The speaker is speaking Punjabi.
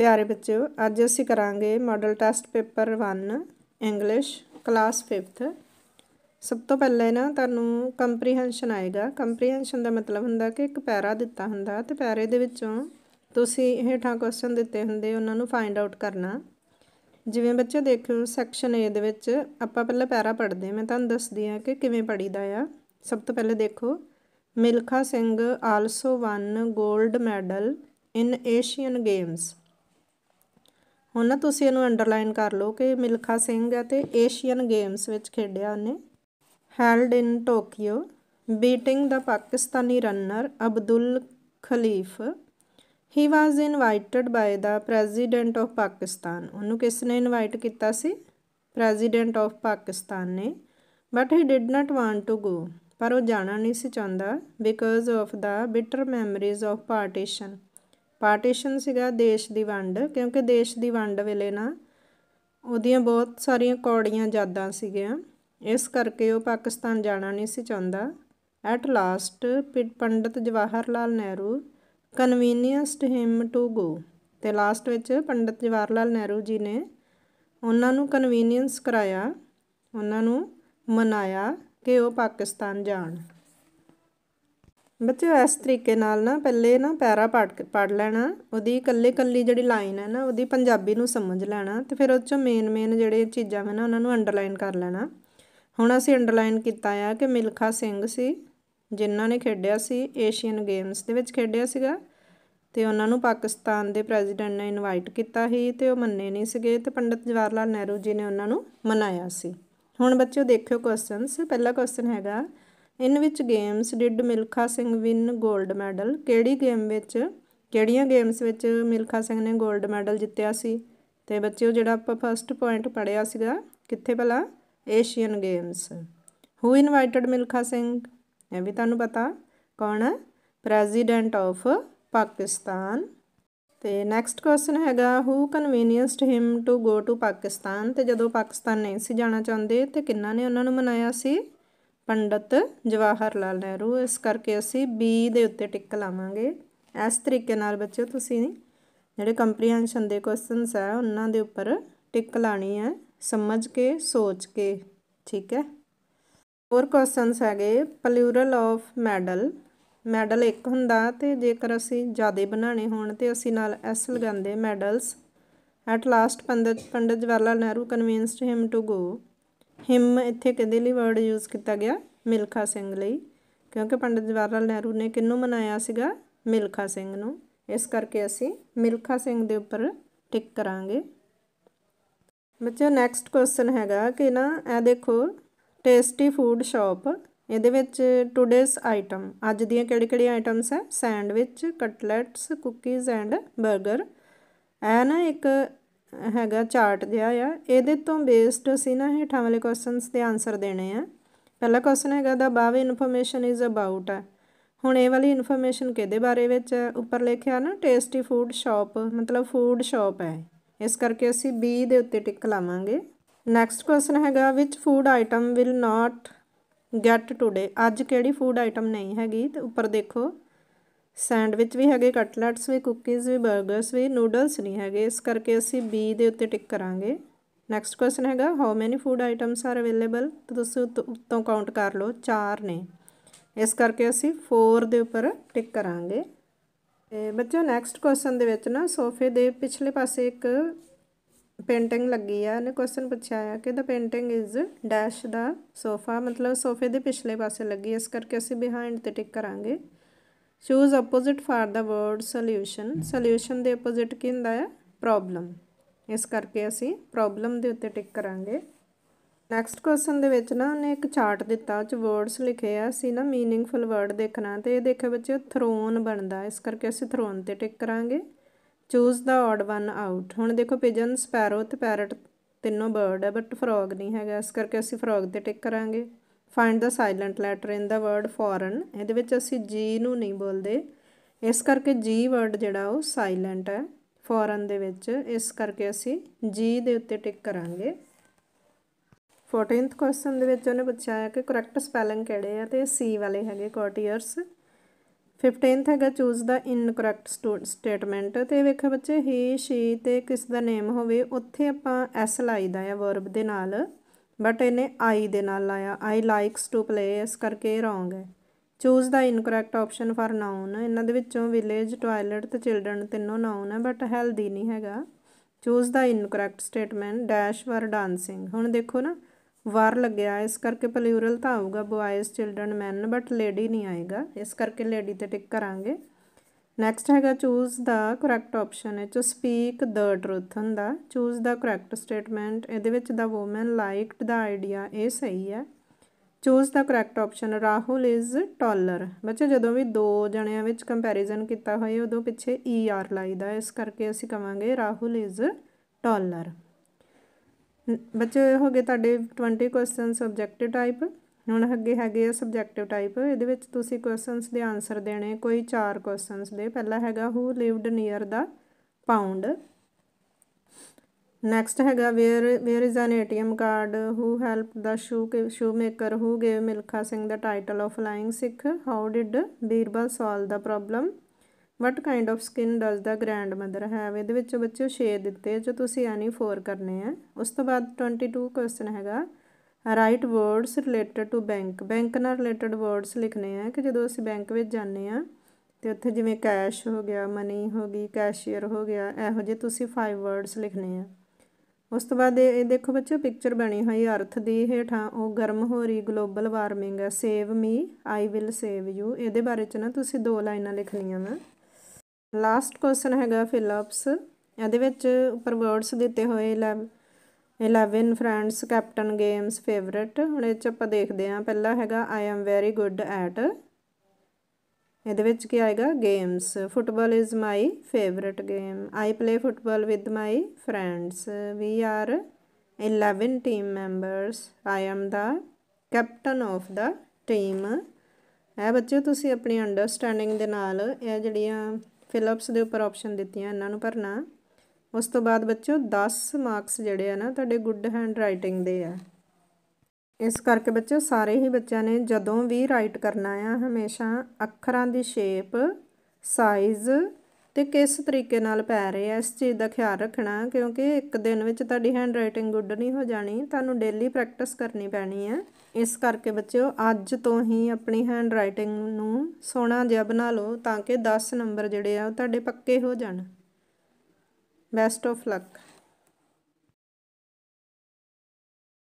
ਪਿਆਰੇ ਬੱਚਿਓ ਅੱਜ ਅਸੀਂ ਕਰਾਂਗੇ model test paper 1 English class 5th ਸਭ ਤੋਂ ਪਹਿਲੇ ਨਾ ਤੁਹਾਨੂੰ ਕੰਪਰੀਹੈਂਸ਼ਨ ਆਏਗਾ ਕੰਪਰੀਹੈਂਸ਼ਨ ਦਾ ਮਤਲਬ ਹੁੰਦਾ ਕਿ ਇੱਕ ਪੈਰਾ ਦਿੱਤਾ ਹੁੰਦਾ ਤੇ ਪੈਰੇ ਦੇ ਵਿੱਚੋਂ ਤੁਸੀਂ ਠਾ ਕੁਐਸਚਨ ਦਿੱਤੇ ਹੁੰਦੇ ਉਹਨਾਂ ਨੂੰ ਫਾਈਂਡ ਆਊਟ ਕਰਨਾ ਜਿਵੇਂ ਬੱਚੇ ਦੇਖੋ ਸੈਕਸ਼ਨ ਏ ਦੇ ਵਿੱਚ ਆਪਾਂ ਪਹਿਲਾਂ ਪੈਰਾ ਪੜ੍ਹਦੇ ਮੈਂ ਤੁਹਾਨੂੰ ਦੱਸਦੀ ਆ ਕਿ ਕਿਵੇਂ ਪੜੀਦਾ ਆ ਸਭ ਤੋਂ ਪਹਿਲੇ ਦੇਖੋ ਮਿਲਖਾ ਸਿੰਘ ਆਲਸੋ ਵਨ 골ਡ ਮੈਡਲ ਇਨ ਏਸ਼ੀਅਨ ਗੇਮਸ ਹੁਣ ਨਾ ਤੁਸੀਂ ਇਹਨੂੰ ਅੰਡਰਲਾਈਨ ਕਰ ਲਓ ਕਿ ਮਿਲਖਾ ਸਿੰਘ ਹੈ ਤੇ ਏਸ਼ੀਅਨ ਗੇਮਸ ਵਿੱਚ ਖੇਡਿਆ ਉਹਨੇ held in Tokyo beating the Pakistani runner Abdul Khaliq he was invited by the president of Pakistan ਉਹਨੂੰ ਕਿਸ ਨੇ ਇਨਵਾਈਟ ਕੀਤਾ ਸੀ ਪ੍ਰੈਜ਼ੀਡੈਂਟ ਆਫ ਪਾਕਿਸਤਾਨ ਨੇ but he did not want to go ਪਰ ਉਹ ਜਾਣਾ ਨਹੀਂ ਸੀ ਚਾਹੁੰਦਾ because of the bitter memories of partition partition ਸੀਗਾ ਦੇਸ਼ ਦੀ ਵੰਡ ਕਿਉਂਕਿ ਦੇਸ਼ ਦੀ ਵੰਡ ਵੇਲੇ ਨਾ ਉਹਦੀਆਂ ਬਹੁਤ ਸਾਰੀਆਂ ਕੌੜੀਆਂ ਯਾਦਾਂ ਸੀਗੀਆਂ ਇਸ ਕਰਕੇ ਉਹ ਪਾਕਿਸਤਾਨ ਜਾਣਾ ਨਹੀਂ ਸੀ ਚਾਹੁੰਦਾ at last Pandit Jawahar Lal Nehru convinced him to go ਤੇ ਲਾਸਟ ਵਿੱਚ ਪੰਡਤ ਜਵਾਹਰ ਲਾਲ ਨਹਿਰੂ ਜੀ ਨੇ ਉਹਨਾਂ ਨੂੰ ਕਨਵੀਨੀਅੰਸ ਕਰਾਇਆ ਉਹਨਾਂ ਨੂੰ ਮਨਾਇਆ ਕਿ ਉਹ ਪਾਕਿਸਤਾਨ ਜਾਣ ਬੱਚਿਓ ਇਸ ਤਰੀਕੇ ਨਾਲ ਨਾ ਪਹਿਲੇ ਨਾ ਪੈਰਾ ਪੜ ਪੜ ਲੈਣਾ ਉਹਦੀ ਇਕੱਲੇ ਕੱਲੀ ਜਿਹੜੀ ਲਾਈਨ ਹੈ ਨਾ ਉਹਦੀ ਪੰਜਾਬੀ ਨੂੰ ਸਮਝ ਲੈਣਾ ਤੇ ਫਿਰ ਉਹ ਚੋਂ ਮੇਨ ਮੇਨ ਜਿਹੜੇ ਚੀਜ਼ਾਂ ਹਨ ਉਹਨਾਂ ਨੂੰ ਅੰਡਰਲਾਈਨ ਕਰ ਲੈਣਾ ਹੁਣ ਅਸੀਂ ਅੰਡਰਲਾਈਨ ਕੀਤਾ ਆ ਕਿ ਮਿਲਖਾ ਸਿੰਘ ਸੀ ਜਿਨ੍ਹਾਂ ਨੇ ਖੇਡਿਆ ਸੀ ਏਸ਼ੀਅਨ ਗੇਮਸ ਦੇ ਵਿੱਚ ਖੇਡਿਆ ਸੀਗਾ ਤੇ ਉਹਨਾਂ ਨੂੰ ਪਾਕਿਸਤਾਨ ਦੇ ਪ੍ਰੈਜ਼ੀਡੈਂਟ ਨੇ ਇਨਵਾਈਟ ਕੀਤਾ ਸੀ ਤੇ ਉਹ ਮੰਨੇ ਨਹੀਂ ਸੀਗੇ ਤੇ ਪੰਡਤ ਜਵਾਹਰ ਲਾਲ ਨਹਿਰੂ ਜੀ ਨੇ ਉਹਨਾਂ ਨੂੰ ਮਨਾਇਆ ਸੀ ਹੁਣ ਬੱਚਿਓ ਦੇਖਿਓ ਕੁਐਸਚਨਸ ਪਹਿਲਾ ਕੁਐਸਚਨ ਹੈਗਾ in which games did Milkha Singh win 골ਡ ਮੈਡਲ ਕਿਹੜੀ ਗੇਮ ਵਿੱਚ ਕਿਹੜੀਆਂ ਗੇਮਸ ਵਿੱਚ ਮਿਲਖਾ ਸਿੰਘ ਨੇ 골ਡ ਮੈਡਲ ਜਿੱਤਿਆ ਸੀ ਤੇ ਬੱਚਿਓ ਜਿਹੜਾ ਆਪਾਂ ਫਸਟ ਪੁਆਇੰਟ ਪੜਿਆ ਸੀਗਾ ਕਿੱਥੇ ਭਲਾ Asian games who invited Milkha Singh ਇਹ ਵੀ ਤੁਹਾਨੂੰ ਪਤਾ ਕੌਣ ਹੈ ਪ੍ਰੈਜ਼ੀਡੈਂਟ ਆਫ ਪਾਕਿਸਤਾਨ ਤੇ ਨੈਕਸਟ ਕੁਐਸਚਨ ਹੈਗਾ who convinced him to go to Pakistan ਤੇ ਜਦੋਂ ਪਾਕਿਸਤਾਨ ਨਹੀਂ ਸੀ ਜਾਣਾ ਚਾਹੁੰਦੇ ਤੇ ਕਿੰਨਾ ਨੇ ਉਹਨਾਂ ਨੂੰ ਮਨਾਇਆ ਸੀ ਪੰਡਤ ਜਵਾਹਰ ਲਾਲ ਨਹਿਰੂ ਇਸ ਕਰਕੇ ਅਸੀਂ ਬੀ ਦੇ ਉੱਤੇ ਟਿਕ ਲਾਵਾਂਗੇ ਇਸ ਤਰੀਕੇ ਨਾਲ ਬੱਚਿਓ ਤੁਸੀਂ ਜਿਹੜੇ ਕੰਪਰੀਹੈਂਸ਼ਨ ਦੇ ਕੁਐਸਚਨਸ ਆ ਉਹਨਾਂ ਦੇ ਉੱਪਰ ਟਿਕ ਲਾਣੀ ਹੈ ਸਮਝ ਕੇ ਸੋਚ ਕੇ ਠੀਕ ਹੈ ਹੋਰ ਕੁਐਸਚਨਸ ਹੈਗੇ ਪਲੂਰਲ ਆਫ ਮੈਡਲ ਮੈਡਲ ਇੱਕ ਹੁੰਦਾ ਤੇ ਜੇਕਰ ਅਸੀਂ ਜ਼ਿਆਦਾ ਬਣਾਣੇ ਹੋਣ ਤੇ ਅਸੀਂ ਨਾਲ ਐਸ ਲਗਾਉਂਦੇ medals at last Pandit Pandit Jawahar Lal Nehru convinced him to go him ਇੱਥੇ ਕਦੇ ਲਈ ਵਰਡ ਯੂਜ਼ ਕੀਤਾ ਗਿਆ ਮਿਲਖਾ ਸਿੰਘ ਲਈ ਕਿਉਂਕਿ ਪੰਡਿਤ ਜਵਾਹਰ ਲਾਲ ਨਹਿਰੂ ਨੇ ਕਿੰਨੂੰ ਮਨਾਇਆ ਸੀਗਾ ਮਿਲਖਾ ਸਿੰਘ ਨੂੰ ਇਸ ਕਰਕੇ ਅਸੀਂ ਮਿਲਖਾ ਸਿੰਘ ਦੇ ਉੱਪਰ ਟਿਕ ਕਰਾਂਗੇ ਬੱਚਿਓ ਨੈਕਸਟ ਕੁਐਸਚਨ ਹੈਗਾ ਕਿ ਨਾ ਇਹ ਦੇਖੋ ਟੇਸਟੀ ਫੂਡ ਸ਼ਾਪ ਇਹਦੇ ਵਿੱਚ ਟੁਡੇਸ ਆਈਟਮ ਅੱਜ ਦੀਆਂ ਕਿਹੜੇ-ਕਿਹੜੇ ਆਈਟਮਸ ਹੈ ਸੈਂਡਵਿਚ ਕਟਲੈਟਸ ਕੁਕੀਜ਼ ਐਂਡ 버ਗਰ ਇਹ ਨਾ ਇੱਕ ਹੈਗਾ ਚਾਰਟ ਜਿਹਾ ਆ ਇਹਦੇ ਤੋਂ ਬੇਸਡ ਅਸੀਂ ਨਾ ਹੇਠਾਂ ਵਾਲੇ ਕੁਐਸਚਨਸ ਦੇ ਆਨਸਰ ਦੇਣੇ ਆ ਪਹਿਲਾ ਕੁਐਸਚਨ ਹੈਗਾ the above information is about ਆ ਹੁਣ ਇਹ ਵਾਲੀ ਇਨਫੋਰਮੇਸ਼ਨ ਕਿਹਦੇ ਬਾਰੇ ਵਿੱਚ ਉੱਪਰ ਲਿਖਿਆ ਨਾ ਟੇਸਟੀ ਫੂਡ ਸ਼ਾਪ ਮਤਲਬ ਫੂਡ ਸ਼ਾਪ ਹੈ ਇਸ ਕਰਕੇ ਅਸੀਂ ਬੀ ਦੇ ਉੱਤੇ ਟਿਕ ਲਾਵਾਂਗੇ ਨੈਕਸਟ ਕੁਐਸਚਨ ਹੈਗਾ which food item will not get today ਅੱਜ ਕਿਹੜੀ ਫੂਡ ਆਈਟਮ ਨਹੀਂ ਹੈਗੀ ਤੇ ਉੱਪਰ ਦੇਖੋ ਸੈਂਡਵਿਚ ਵੀ ਹੈਗੇ ਕਟਲੈਟਸ ਵੀ ਕੁਕੀਜ਼ ਵੀ 버ਗਰਸ ਵੀ ਨੂਡਲਸ ਨਹੀਂ ਹੈਗੇ ਇਸ ਕਰਕੇ ਅਸੀਂ ਬੀ ਦੇ ਉੱਤੇ ਟਿਕ ਕਰਾਂਗੇ ਨੈਕਸਟ ਕੁਐਸਚਨ ਹੈਗਾ how many food items are available ਤਾਂ ਤੁਸੀਂ ਉੱਤੋਂ ਕਾਊਂਟ ਕਰ ਲਓ ਚਾਰ ਨੇ ਇਸ ਕਰਕੇ ਅਸੀਂ 4 ਦੇ ਉੱਪਰ ਟਿਕ ਕਰਾਂਗੇ ਤੇ ਬੱਚਿਓ ਨੈਕਸਟ ਕੁਐਸਚਨ ਦੇ ਵਿੱਚ ਨਾ ਸੋਫੇ ਦੇ ਪਿਛਲੇ ਪਾਸੇ ਇੱਕ ਪੇਂਟਿੰਗ ਲੱਗੀ ਆ ਨੇ ਕੁਐਸਚਨ ਪੁੱਛਿਆ ਆ ਕਿ ਦਾ painting is dash the sofa ਮਤਲਬ ਸੋਫੇ ਦੇ ਪਿਛਲੇ ਪਾਸੇ ਲੱਗੀ ਇਸ ਕਰਕੇ ਅਸੀਂ ਬਿਹਾਈਂਡ ਤੇ ਟਿਕ ਕਰਾਂਗੇ choose opposite for the word solution solution ਦੇ ਆਪੋਜ਼ਿਟ ਕੀ ਹੁੰਦਾ ਹੈ ਪ੍ਰੋਬਲਮ ਇਸ ਕਰਕੇ ਅਸੀਂ ਪ੍ਰੋਬਲਮ ਦੇ ਉੱਤੇ ਟਿਕ ਕਰਾਂਗੇ ਨੈਕਸਟ ਕੁਐਸਚਨ ਦੇ ਵਿੱਚ ਨਾ ਉਹਨੇ ਇੱਕ ਚਾਰਟ ਦਿੱਤਾ ਉਹ ਚ ਵਰਡਸ ਲਿਖੇ ਆ ਸੀ ਨਾ मीनिंगफुल ਵਰਡ ਦੇਖਣਾ ਤੇ ਇਹ ਦੇਖੋ ਬੱਚੇ ਥਰੋਨ ਬਣਦਾ ਇਸ ਕਰਕੇ ਅਸੀਂ ਥਰੋਨ ਤੇ ਟਿਕ ਕਰਾਂਗੇ choose the odd one out ਹੁਣ ਦੇਖੋ ਪਿਜਨ ਸਪੈਰੋ ਤੇ ਪੈਰਟ ਤਿੰਨੋਂ ਬਰਡ ਹੈ ਬਟ ਫਰੋਗ ਨਹੀਂ ਹੈਗਾ ਇਸ ਕਰਕੇ ਅਸੀਂ ਫਰੋਗ ਤੇ ਟਿਕ ਕਰਾਂਗੇ find the silent letter in the word foreign ਇਹਦੇ ਵਿੱਚ ਅਸੀਂ ਜੀ ਨੂੰ ਨਹੀਂ ਬੋਲਦੇ ਇਸ ਕਰਕੇ ਜੀ ਵਰਡ ਜਿਹੜਾ ਉਹ ਸਾਇਲੈਂਟ ਹੈ ਫੋਰਨ ਦੇ ਵਿੱਚ ਇਸ ਕਰਕੇ ਅਸੀਂ ਜੀ ਦੇ ਉੱਤੇ ਟਿਕ ਕਰਾਂਗੇ 14th ਕੁਐਸਚਨ ਦੇ ਵਿੱਚ ਉਹਨੇ ਪੁੱਛਿਆ ਹੈ ਕਿ ਕਰੈਕਟ ਸਪੈਲਿੰਗ ਕਿਹੜੇ ਆ ਤੇ ਸੀ ਵਾਲੇ ਹੈਗੇ ਕੋਰਟੀਅਰਸ 15th ਹੈਗਾ ਚੂਜ਼ ਦਾ ਇਨਕਰੈਕਟ ਸਟੇਟਮੈਂਟ ਤੇ ਵੇਖੋ ਬੱਚੇ ਹੀ ਸ਼ੀ ਤੇ ਕਿਸ ਦਾ ਨੇਮ ਹੋਵੇ ਉੱਥੇ ਆਪਾਂ ਐਸ ਲਾਈਦਾ ਆ ਵਰਬ ਦੇ ਨਾਲ ਬਟ ਇਹਨੇ ਆਈ ਦੇ ਨਾਲ ਲਾਇਆ ਆਈ ਲਾਈਕਸ ਟੂ ਪਲੇ ਇਸ ਕਰਕੇ ਰੋਂਗ ਹੈ choose the incorrect option for noun ਇਹਨਾਂ ਦੇ ਵਿੱਚੋਂ ਵਿਲੇਜ ਟਾਇਲਟ ਤੇ ਚਿਲਡਰਨ ਤਿੰਨੋਂ ਨਾਉਨ ਹੈ ਬਟ ਹੈਲਦੀ ਨਹੀਂ ਹੈਗਾ choose the incorrect statement dash were dancing ਹੁਣ ਦੇਖੋ ਨਾ ਵਾਰ ਲੱਗਿਆ ਇਸ ਕਰਕੇ ਪਲੂਰਲ ਤਾਂ ਆਊਗਾ boys children men but lady ਨਹੀਂ ਆਏਗਾ ਇਸ ਕਰਕੇ ਲੇਡੀ ਤੇ ਟਿਕ ਕਰਾਂਗੇ ਨੈਕਸਟ ਹੈਗਾ ਚੂਜ਼ ਦਾ ਕਰੈਕਟ ਆਪਸ਼ਨ ਹੈ ਟੂ ਸਪੀਕ ਦ ਟਰੂਥ ਹੁੰਦਾ ਚੂਜ਼ ਦਾ ਕਰੈਕਟ ਸਟੇਟਮੈਂਟ ਇਹਦੇ ਵਿੱਚ the woman liked the idea ਇਹ ਸਹੀ ਹੈ choose the correct option Rahul is taller ਬੱਚੇ ਜਦੋਂ ਵੀ ਦੋ ਜਣਿਆਂ ਵਿੱਚ ਕੰਪੈਰੀਜ਼ਨ ਕੀਤਾ ਹੋਏ ਉਦੋਂ ਪਿੱਛੇ ਈ e ਆਰ ਲਾਈਦਾ ਇਸ ਕਰਕੇ ਅਸੀਂ ਕਵਾਂਗੇ ਰਾਹੁਲ ਇਜ਼ ਟਾਲਰ ਬੱਚੇ ਹੋ ਗਏ ਤੁਹਾਡੇ 20 ਕੁਐਸਚਨ ਸਬਜੈਕਟਿਵ ਟਾਈਪ ਹੁਣ ਅੱਗੇ ਹੈਗੇ ਆ ਸਬਜੈਕਟਿਵ ਟਾਈਪ ਇਹਦੇ ਵਿੱਚ ਤੁਸੀਂ ਕੁਐਸਚਨਸ ਦੇ ਆਨਸਰ ਦੇਣੇ ਕੋਈ ਚਾਰ ਕੁਐਸਚਨਸ ਦੇ ਪਹਿਲਾ ਹੈਗਾ who lived near the pond next ਹੈਗਾ where where is an ATM card who help the shoe shoe maker who gave Milkha Singh the title of flying Sikh how did Birbal solve the problem what kind of skin does the grandmother have ਇਹਦੇ ਵਿੱਚ ਬੱਚੇ 6 ਦਿੱਤੇ ਜੋ ਤੁਸੀਂ ਐਨੀ 4 ਕਰਨੇ ਆ ਉਸ ਤੋਂ ਬਾਅਦ 22 ਕੁਐਸਚਨ ਹੈਗਾ write words related to bank bank ਨਾਲ ਰਿਲੇਟਡ ਵਰਡਸ ਲਿਖਨੇ ਆ ਕਿ ਜਦੋਂ ਅਸੀਂ ਬੈਂਕ ਵਿੱਚ ਜਾਂਦੇ ਆ ਤੇ ਉੱਥੇ ਜਿਵੇਂ ਕੈਸ਼ ਹੋ ਗਿਆ ਮਨੀ ਹੋ ਗਈ ਕੈਸ਼ੀਅਰ ਹੋ ਗਿਆ ਇਹੋ ਜਿਹੇ ਤੁਸੀਂ ਫਾਈਵ ਵਰਡਸ ਲਿਖਨੇ ਆ ਉਸ ਤੋਂ ਬਾਅਦ ਇਹ ਦੇਖੋ ਬੱਚਿਓ ਪਿਕਚਰ ਬਣੀ ਹੋਈ ਅਰਥ ਦੀ ਹੇਠਾਂ ਉਹ ਗਰਮ ਹੋ ਰਹੀ ਗਲੋਬਲ ਵਾਰਮਿੰਗ ਹੈ save me I will save you ਇਹਦੇ ਬਾਰੇ ਚ ਨਾ ਤੁਸੀਂ ਦੋ ਲਾਈਨਾਂ ਲਿਖਣੀਆਂ ਵਾ ਲਾਸਟ ਕੁਐਸਚਨ ਹੈਗਾ ਫਿਲਪਸ ਇਹਦੇ ਵਿੱਚ ਉੱਪਰ ਵਰਡਸ ਦਿੱਤੇ ਹੋਏ 11 ਫਰੈਂਡਸ ਕੈਪਟਨ ਗੇਮਸ ਫੇਵਰਿਟ ਹੁਣ ਇਹ ਚ ਆਪਾਂ ਦੇਖਦੇ ਹਾਂ ਪਹਿਲਾ ਹੈਗਾ I am very good at ਇਹਦੇ ਵਿੱਚ ਕੀ ਆਏਗਾ games football is my favourite game I play football with my friends we are 11 team members I am the captain of the team ਐ ਬੱਚਿਓ ਤੁਸੀਂ ਆਪਣੀ ਅੰਡਰਸਟੈਂਡਿੰਗ ਦੇ ਨਾਲ ਇਹ ਜਿਹੜੀਆਂ ਫਿਲਪਸ ਦੇ ਉੱਪਰ ਆਪਸ਼ਨ ਦਿੱਤੀਆਂ ਇਹਨਾਂ ਨੂੰ ਭਰਨਾ ਉਸ ਤੋਂ ਬਾਅਦ ਬੱਚਿਓ 10 ਮਾਰਕਸ ਜਿਹੜੇ ਆ ਨਾ ਤੁਹਾਡੇ ਗੁੱਡ ਹੈਂਡ ਰਾਈਟਿੰਗ ਦੇ ਆ ਇਸ ਕਰਕੇ ਬੱਚਿਓ ਸਾਰੇ ਹੀ ਬੱਚਿਆਂ ਨੇ ਜਦੋਂ ਵੀ ਰਾਈਟ ਕਰਨਾ ਆ ਹਮੇਸ਼ਾ ਅੱਖਰਾਂ ਦੀ ਸ਼ੇਪ ਸਾਈਜ਼ ਤੇ ਕਿਸ ਤਰੀਕੇ ਨਾਲ ਪੈ ਰਹੇ ਆ ਇਸ ਚੀਜ਼ ਦਾ ਖਿਆਲ ਰੱਖਣਾ ਕਿਉਂਕਿ ਇੱਕ ਦਿਨ ਵਿੱਚ ਤੁਹਾਡੀ ਹੈਂਡ ਰਾਈਟਿੰਗ ਗੁੱਡ ਨਹੀਂ ਹੋ ਜਾਣੀ ਤੁਹਾਨੂੰ ਡੇਲੀ ਪ੍ਰੈਕਟਿਸ ਕਰਨੀ ਪੈਣੀ ਆ ਇਸ ਕਰਕੇ ਬੱਚਿਓ ਅੱਜ ਤੋਂ ਹੀ ਆਪਣੀ ਹੈਂਡ ਰਾਈਟਿੰਗ ਨੂੰ ਸੋਹਣਾ ਜਿਹਾ ਬਣਾ ਲਓ ਤਾਂ ਕਿ 10 ਨੰਬਰ ਜਿਹੜੇ ਆ ਉਹ ਤੁਹਾਡੇ ਪੱਕੇ ਹੋ ਜਾਣ Best of luck.